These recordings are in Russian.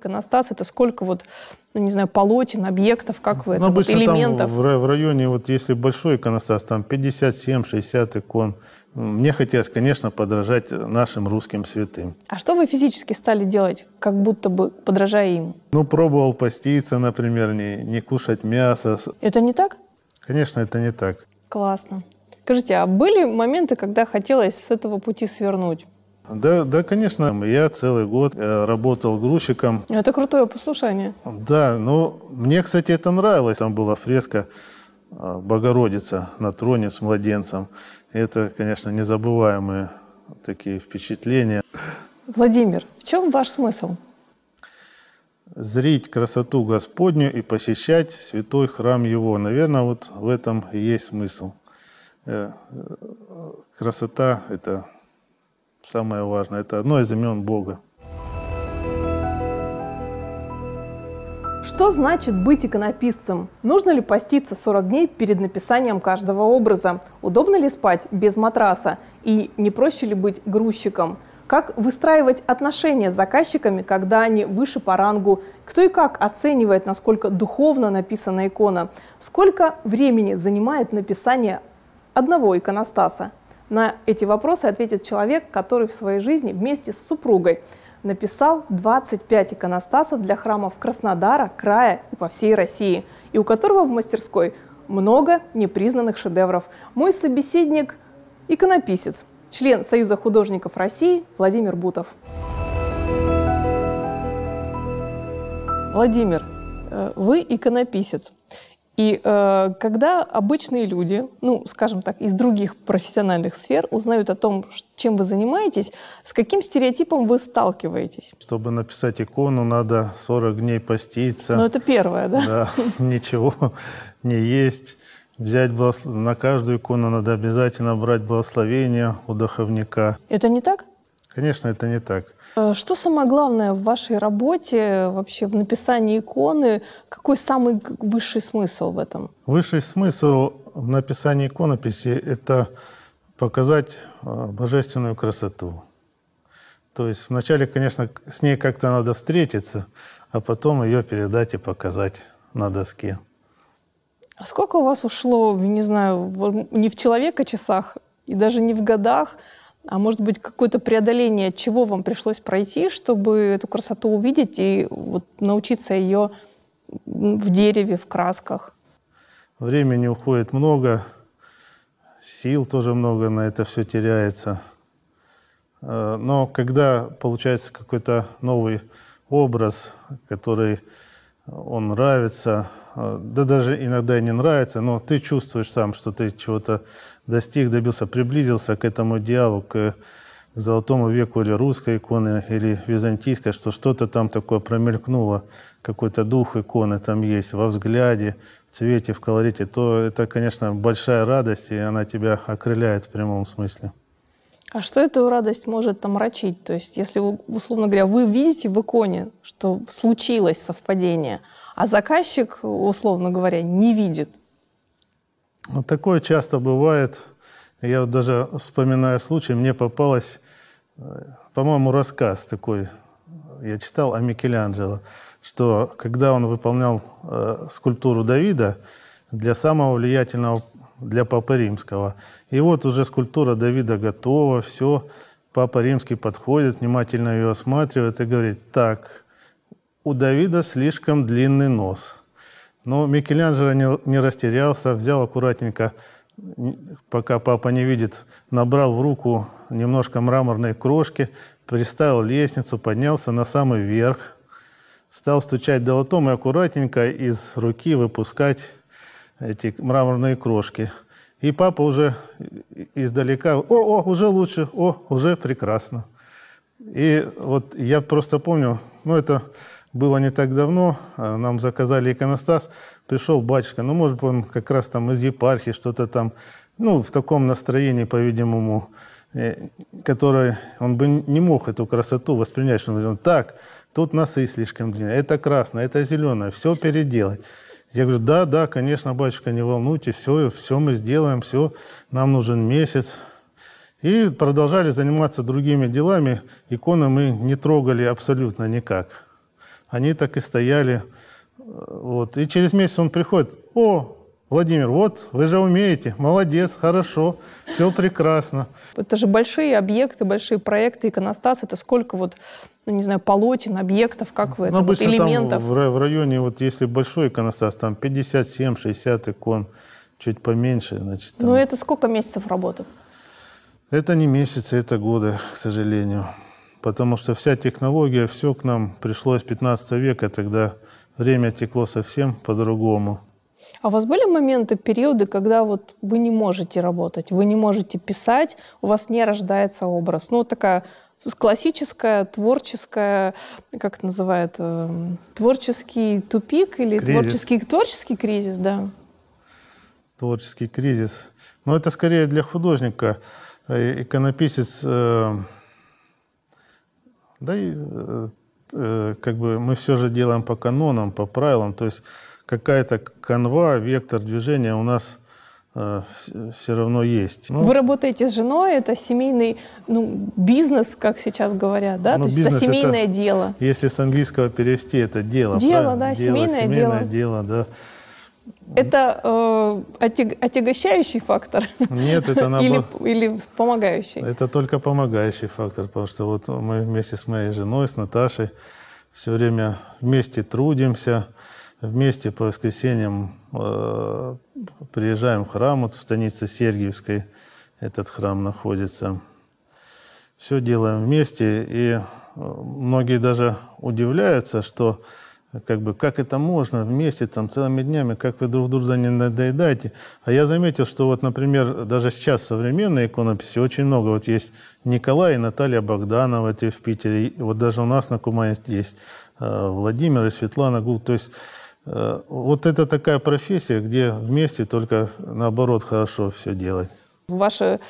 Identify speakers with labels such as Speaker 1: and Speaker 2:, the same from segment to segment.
Speaker 1: иконостас – это сколько вот, ну, не знаю, полотен, объектов, как вы ну, это, вот, элементов?
Speaker 2: Там в районе, вот если большой иконостас, там 57-60 икон. Мне хотелось, конечно, подражать нашим русским святым.
Speaker 1: А что вы физически стали делать, как будто бы подражая им?
Speaker 2: Ну, пробовал поститься, например, не, не кушать мясо. Это не так? Конечно, это не так.
Speaker 1: Классно. Скажите, а были моменты, когда хотелось с этого пути свернуть?
Speaker 2: Да, да, конечно. Я целый год э, работал грузчиком.
Speaker 1: Это крутое послушание.
Speaker 2: Да, ну, мне, кстати, это нравилось. Там была фреска э, Богородица на троне с младенцем. Это, конечно, незабываемые такие впечатления.
Speaker 1: Владимир, в чем ваш смысл?
Speaker 2: Зрить красоту Господню и посещать святой храм Его. Наверное, вот в этом и есть смысл. Э, красота – это самое важное. Это одно из имен Бога.
Speaker 1: Что значит быть иконописцем? Нужно ли поститься 40 дней перед написанием каждого образа? Удобно ли спать без матраса? И не проще ли быть грузчиком? Как выстраивать отношения с заказчиками, когда они выше по рангу? Кто и как оценивает, насколько духовно написана икона? Сколько времени занимает написание одного иконостаса? На эти вопросы ответит человек, который в своей жизни вместе с супругой написал 25 иконостасов для храмов Краснодара, края и по всей России, и у которого в мастерской много непризнанных шедевров. Мой собеседник – иконописец, член Союза художников России Владимир Бутов. Владимир, э, вы иконописец. И э, когда обычные люди, ну, скажем так, из других профессиональных сфер узнают о том, чем вы занимаетесь, с каким стереотипом вы сталкиваетесь?
Speaker 2: Чтобы написать икону, надо 40 дней поститься. Ну, это первое, да? Да, ничего не есть. Взять благослов... на каждую икону надо обязательно брать благословение у духовника. Это не так? Конечно, это не так.
Speaker 1: Э, что самое главное в вашей работе, вообще в написании иконы? Какой самый высший смысл в этом?
Speaker 2: Высший смысл в написании иконописи – это показать э, божественную красоту. То есть вначале, конечно, с ней как-то надо встретиться, а потом ее передать и показать на доске.
Speaker 1: А сколько у вас ушло, не знаю, не в человека часах и даже не в годах – а может быть какое-то преодоление, чего вам пришлось пройти, чтобы эту красоту увидеть и вот научиться ее в дереве, в красках?
Speaker 2: Времени уходит много, сил тоже много, на это все теряется. Э, но когда получается какой-то новый образ, который он нравится, а, да даже иногда не нравится, но ты чувствуешь сам, что ты чего-то достиг, добился, приблизился к этому идеалу, к золотому веку или русской иконы, или византийской, что что-то там такое промелькнуло, какой-то дух иконы там есть во взгляде, в цвете, в колорите, то это, конечно, большая радость, и она тебя окрыляет в прямом смысле.
Speaker 1: А что эту радость может там мрачить? То есть, если, условно говоря, вы видите в иконе, что случилось совпадение – а заказчик, условно говоря, не видит.
Speaker 2: Вот такое часто бывает. Я вот даже вспоминаю случай, мне попалась, э, по-моему, рассказ такой, э, я читал о Микеланджело, что когда он выполнял э, скульптуру Давида для самого влиятельного, для Папы Римского, и вот уже скульптура Давида готова, все, Папа Римский подходит, внимательно ее осматривает и говорит, так, у Давида слишком длинный нос. Но Микеланджело не, не растерялся, взял аккуратненько, пока папа не видит, набрал в руку немножко мраморной крошки, приставил лестницу, поднялся на самый верх, стал стучать долотом и аккуратненько из руки выпускать эти мраморные крошки. И папа уже издалека, о, о, уже лучше, о, уже прекрасно. И вот я просто помню, ну это было не так давно, а нам заказали иконостас, пришел батюшка, ну, может, быть он как раз там из епархии, что-то там, ну, в таком настроении, по-видимому, э, которое он бы не мог эту красоту воспринять, что он так, тут носы слишком длинные, это красное, это зеленое, все переделать. Я говорю, да, да, конечно, батюшка, не волнуйтесь, все, все мы сделаем, все, нам нужен месяц, и продолжали заниматься другими делами. Иконы мы не трогали абсолютно никак. Они так и стояли. Э, вот. И через месяц он приходит. О, Владимир, вот вы же умеете, молодец, хорошо, все прекрасно.
Speaker 1: Это же большие объекты, большие проекты, иконостас, это сколько вот, ну не знаю, полотен, объектов, как вы, ну, это обычно элементов? Там
Speaker 2: в районе, вот если большой иконостас, там 57-60 икон, чуть поменьше, значит.
Speaker 1: Там... Ну это сколько месяцев работы?
Speaker 2: Это не месяцы, это годы, к сожалению потому что вся технология, все к нам пришло из 15 века, тогда время текло совсем по-другому.
Speaker 1: А у вас были моменты, периоды, когда вот вы не можете работать, вы не можете писать, у вас не рождается образ? Ну, такая классическая, творческая, как это называют, эм, творческий тупик или кризис. творческий, творческий кризис, да?
Speaker 2: Творческий кризис. Но это скорее для художника. Э, иконописец э, да и э, э, как бы мы все же делаем по канонам, по правилам, то есть какая-то канва, вектор движения у нас э, все равно есть. Но... Ну, Вы
Speaker 1: работаете с женой, это семейный ну, бизнес, как сейчас говорят, да? Ну, То есть это семейное это, дело.
Speaker 2: Если с английского перевести, это дело. Дело, правильно? да, дело, семейное, семейное дело. дело да.
Speaker 1: Это э, отягощающий фактор? Нет, это наоборот. Или,
Speaker 2: или помогающий? Это только помогающий фактор, потому что вот мы вместе с моей женой, с Наташей, все время вместе трудимся, вместе по воскресеньям э, приезжаем в храм, вот в станице Сергиевской этот храм находится. Все делаем вместе, и э, многие даже удивляются, что как бы, как это можно вместе, там, целыми днями, как вы друг друга не надоедаете. А я заметил, что вот, например, даже сейчас современной иконописи очень много. Вот есть Николай и Наталья Богданова эти в Питере. вот даже у нас на Кумане есть э, Владимир и Светлана Гул. То есть э, вот это такая профессия, где вместе только наоборот хорошо все делать.
Speaker 1: Ваши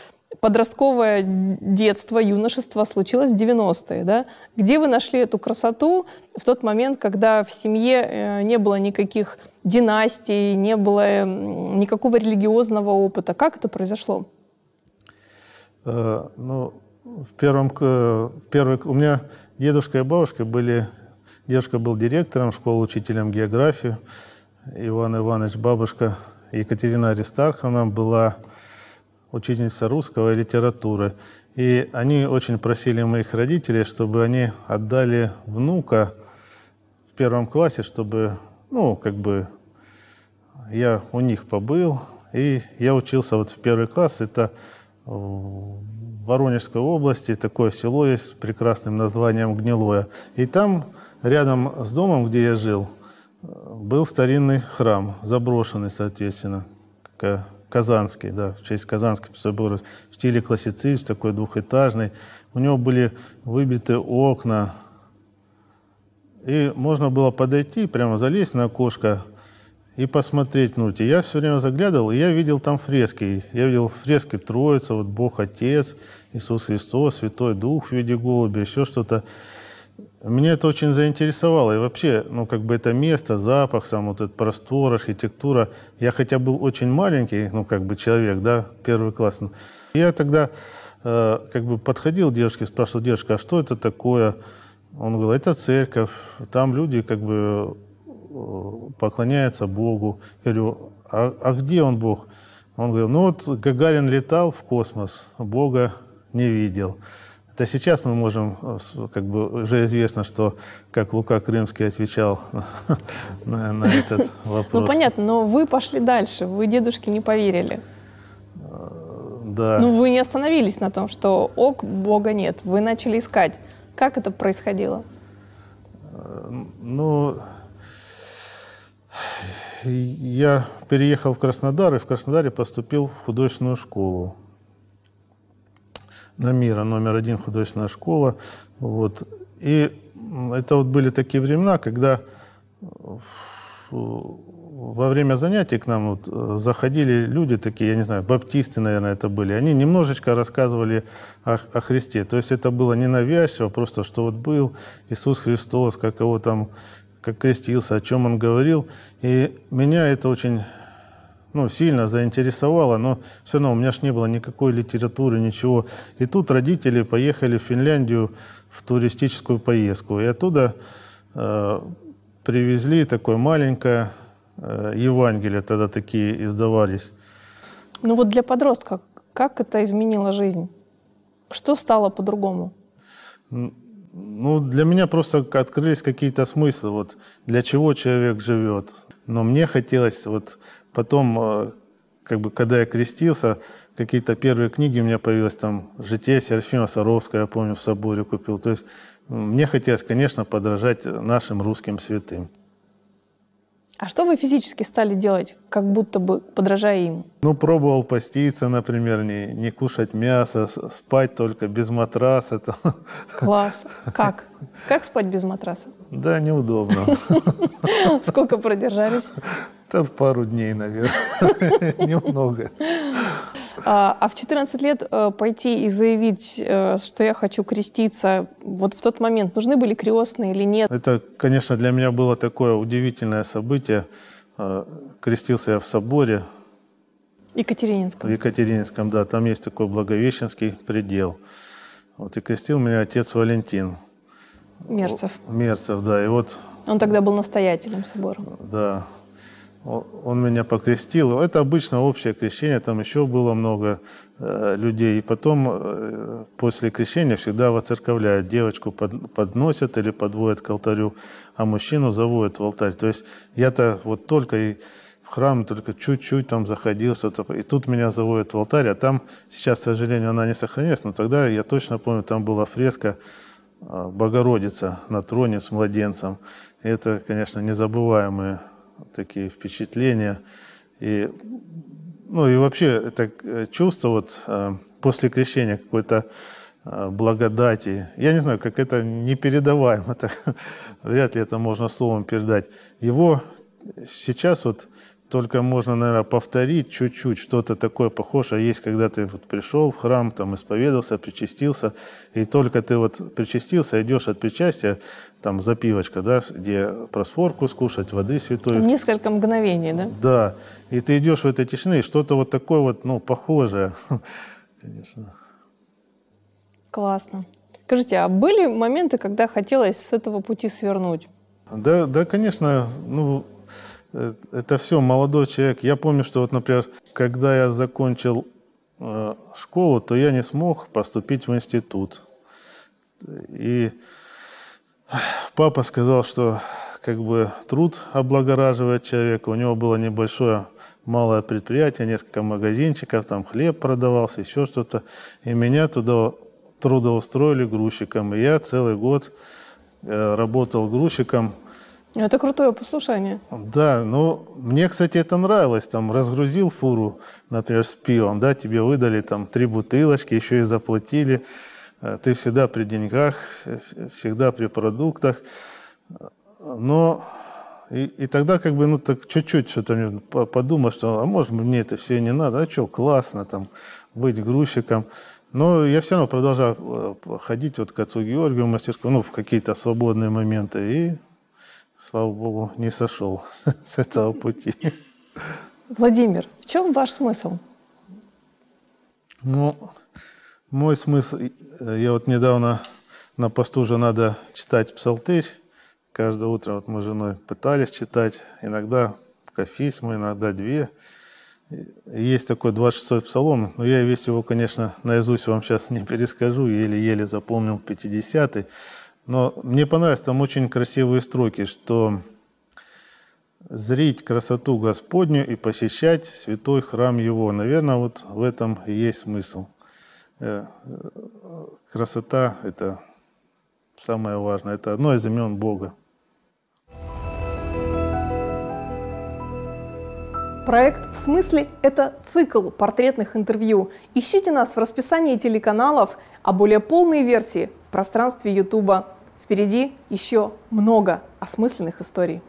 Speaker 1: подростковое детство, юношество случилось в 90-е, да? Где вы нашли эту красоту в тот момент, когда в семье э, не было никаких династий, не было э, никакого религиозного опыта? Как это произошло?
Speaker 2: Э, ну, в первом, в первый, у меня дедушка и бабушка были, дедушка был директором школы, учителем географии, Иван Иванович, бабушка Екатерина Аристарховна была учительница русского и литературы. И они очень просили моих родителей, чтобы они отдали внука в первом классе, чтобы, ну, как бы я у них побыл. И я учился вот в первый класс. Это в Воронежской области такое село есть с прекрасным названием Гнилое. И там, рядом с домом, где я жил, был старинный храм, заброшенный, соответственно, как Казанский, да, в честь Казанского собора, в стиле классицизм, такой двухэтажный. У него были выбиты окна, и можно было подойти, прямо залезть на окошко и посмотреть внутрь. Я все время заглядывал, и я видел там фрески. Я видел фрески Троица, вот Бог Отец, Иисус Христос, Святой Дух в виде голубя, еще что-то. Меня это очень заинтересовало. И вообще, ну, как бы это место, запах, сам вот этот простор, архитектура. Я хотя был очень маленький, ну, как бы человек, да, первый класс. Я тогда э, как бы подходил к девушке, спрашивал, девушка, а что это такое? Он говорил, это церковь, там люди как бы поклоняются Богу. Я говорю, а, а где он Бог? Он говорил, ну вот Гагарин летал в космос, Бога не видел. Это сейчас мы можем, э, как бы уже известно, что как Лука Крымский отвечал на, на этот ну, вопрос. Ну
Speaker 1: понятно, но вы пошли дальше, вы дедушке не поверили.
Speaker 2: Э, да. Ну
Speaker 1: вы не остановились на том, что ок, Бога нет, вы начали искать. Как это происходило?
Speaker 2: Э, ну, я переехал в Краснодар и в Краснодаре поступил в художественную школу на мира номер один художественная школа. Вот. И это вот были такие времена, когда во время занятий к нам вот э, заходили люди такие, я не знаю, баптисты, наверное, это были. Они немножечко рассказывали о, о Христе. То есть это было не навязчиво просто что вот был Иисус Христос, как его там, как крестился, о чем он говорил. И меня это очень ну, сильно заинтересовало, но все равно у меня же не было никакой литературы, ничего. И тут родители поехали в Финляндию в туристическую поездку. И оттуда э, привезли такое маленькое э, Евангелие, тогда такие издавались.
Speaker 1: Ну вот для подростка как это изменило жизнь? Что стало по-другому?
Speaker 2: Ну, для меня просто открылись какие-то смыслы, вот для чего человек живет. Но мне хотелось вот Потом, э, как бы, когда я крестился, какие-то первые книги у меня появились, там, «Житие Серафима Саровского», я помню, в соборе купил. То есть мне хотелось, конечно, подражать нашим русским святым.
Speaker 1: А что вы физически стали делать, как будто бы подражая им?
Speaker 2: Ну, пробовал поститься, например, не, не кушать мясо, спать только без матраса. Там. Класс.
Speaker 1: Как? Как спать без матраса?
Speaker 2: Да, неудобно.
Speaker 1: Сколько продержались?
Speaker 2: Там пару дней, наверное, немного.
Speaker 1: А, а в 14 лет э, пойти и заявить, э, что я хочу креститься, вот в тот момент нужны были крестные или нет?
Speaker 2: Это, конечно, для меня было такое удивительное событие. А, крестился я в соборе.
Speaker 1: Екатерининском.
Speaker 2: В Екатерининском, да. Там есть такой Благовещенский предел. Вот и крестил меня отец Валентин. Мерцев. Мерцев, да. И вот...
Speaker 1: Он тогда был настоятелем собора.
Speaker 2: Да он меня покрестил. Это обычно общее крещение, там еще было много э, людей. И потом э, после крещения всегда воцерковляют. Девочку под, подносят или подводят к алтарю, а мужчину заводят в алтарь. То есть я-то вот только и в храм только чуть-чуть там заходил, что-то. И тут меня заводят в алтарь, а там сейчас, к сожалению, она не сохранилась, но тогда я точно помню, там была фреска э, Богородица на троне с младенцем. И это, конечно, незабываемые такие впечатления. И, ну и вообще это э, чувство вот э, после крещения какой-то э, благодати. Я не знаю, как это непередаваемо, это вряд ли это можно словом передать. Его сейчас вот только можно, наверное, повторить чуть-чуть, что-то такое похожее есть, когда ты вот пришел в храм, там исповедался, причастился, и только ты вот причастился, идешь от причастия, там запивочка, да, где просфорку скушать, воды святой.
Speaker 1: несколько мгновений, да?
Speaker 2: Да, и ты идешь в этой тишине, и что-то вот такое вот, ну, похожее, конечно.
Speaker 1: Классно. Скажите, а были моменты, когда хотелось с этого пути свернуть?
Speaker 2: Да, да, конечно, ну, Э, это все молодой человек. Я помню, что вот, например, когда я закончил э, школу, то я не смог поступить в институт. И папа сказал, что как бы труд облагораживает человека. У него было небольшое малое предприятие, несколько магазинчиков, там хлеб продавался, еще что-то. И меня туда трудоустроили грузчиком. И я целый год э, работал грузчиком
Speaker 1: это крутое послушание.
Speaker 2: Да, ну, мне, кстати, это нравилось. Там разгрузил фуру, например, с пивом, да, тебе выдали там три бутылочки, еще и заплатили. Э, ты всегда при деньгах, всегда при продуктах. Но и, и тогда как бы, ну, так чуть-чуть что-то подумал, что, а может, мне это все не надо, а что, классно там быть грузчиком. Но я все равно продолжал э, ходить вот к отцу Георгию в мастерскую, ну, в какие-то свободные моменты, и слава богу, не сошел с этого пути.
Speaker 1: Владимир, в чем ваш смысл?
Speaker 2: Ну, мой смысл, э, я вот недавно на посту уже надо читать псалтырь. Каждое утро вот мы с женой пытались читать, иногда кофейсмы, иногда две. Есть такой 26-й псалом, но я весь его, конечно, наизусть вам сейчас не перескажу, еле-еле запомнил 50-й. Но мне понравились там очень красивые строки, что зрить красоту Господню и посещать святой храм Его. Наверное, вот в этом и есть смысл. Э, красота – это самое важное, это одно из имен Бога.
Speaker 1: Проект «В смысле» — это цикл портретных интервью. Ищите нас в расписании телеканалов, а более полные версии пространстве Ютуба впереди еще много осмысленных историй.